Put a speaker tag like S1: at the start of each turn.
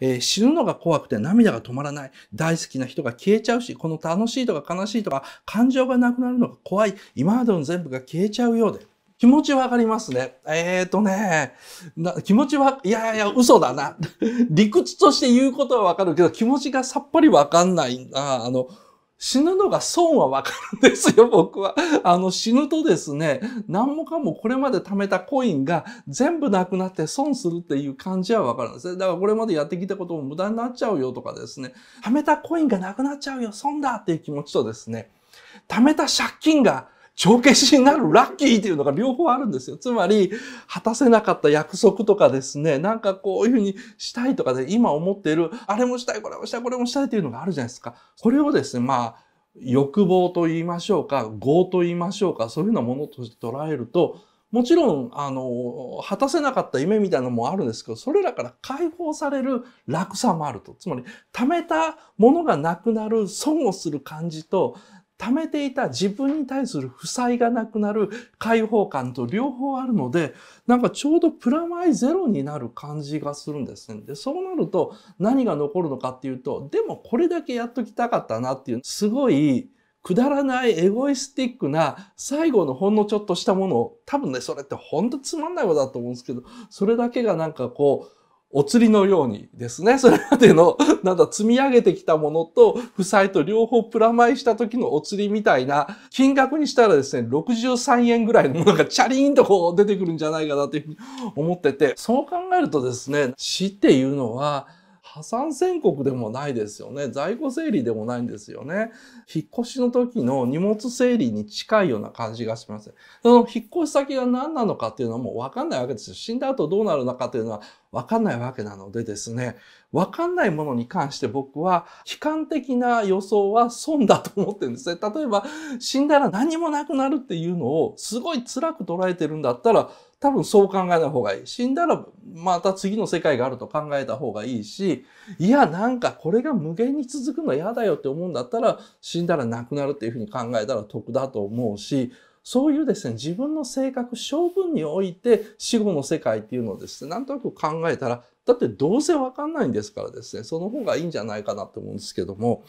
S1: えー、死ぬのが怖くて涙が止まらない。大好きな人が消えちゃうし、この楽しいとか悲しいとか感情がなくなるのが怖い。今までの全部が消えちゃうようで。気持ちわかりますね。えっ、ー、とね気持ちは、いやいや、嘘だな。理屈として言うことはわかるけど、気持ちがさっぱりわかんないあの、死ぬのが損はわかるんですよ、僕は。あの、死ぬとですね、何もかもこれまで貯めたコインが全部なくなって損するっていう感じはわかるんですね。だからこれまでやってきたことも無駄になっちゃうよとかですね、貯めたコインがなくなっちゃうよ、損だっていう気持ちとですね、貯めた借金が帳消しになるラッキーっていうのが両方あるんですよ。つまり、果たせなかった約束とかですね、なんかこういうふうにしたいとかで、今思っている、あれもしたい、これもしたい、これもしたいっていうのがあるじゃないですか。これをですね、まあ、欲望と言いましょうか、業と言いましょうか、そういうようなものとして捉えると、もちろん、あの、果たせなかった夢みたいなのもあるんですけど、それらから解放される楽さもあると。つまり、貯めたものがなくなる、損をする感じと、溜めていた自分に対する負債がなくなる解放感と両方あるので、なんかちょうどプラマイゼロになる感じがするんですね。で、そうなると何が残るのかっていうと、でもこれだけやっときたかったなっていう、すごいくだらないエゴイスティックな最後のほんのちょっとしたものを、多分ね、それってほんとつまんないことだと思うんですけど、それだけがなんかこう、お釣りのようにですね、それまでの、なんだ、積み上げてきたものと、負債と両方プラマイした時のお釣りみたいな、金額にしたらですね、63円ぐらいのものが チャリーンとこう出てくるんじゃないかなというふうに思ってて、そう考えるとですね、死っていうのは、破産宣告でもないですよね。在庫整理でもないんですよね。引っ越しの時の荷物整理に近いような感じがします。その引っ越し先が何なのかっていうのはもうわかんないわけですよ。死んだ後どうなるのかっていうのはわかんないわけなのでですね。わかんないものに関して僕は悲観的な予想は損だと思ってるんですね。例えば死んだら何もなくなるっていうのをすごい辛く捉えてるんだったら多分そう考えた方がいい。死んだらまた次の世界があると考えた方がいいし、いや、なんかこれが無限に続くの嫌だよって思うんだったら、死んだらなくなるっていうふうに考えたら得だと思うし、そういうですね、自分の性格、性分において死後の世界っていうのをですね、なんとなく考えたら、だってどうせわかんないんですからですね、その方がいいんじゃないかなと思うんですけども、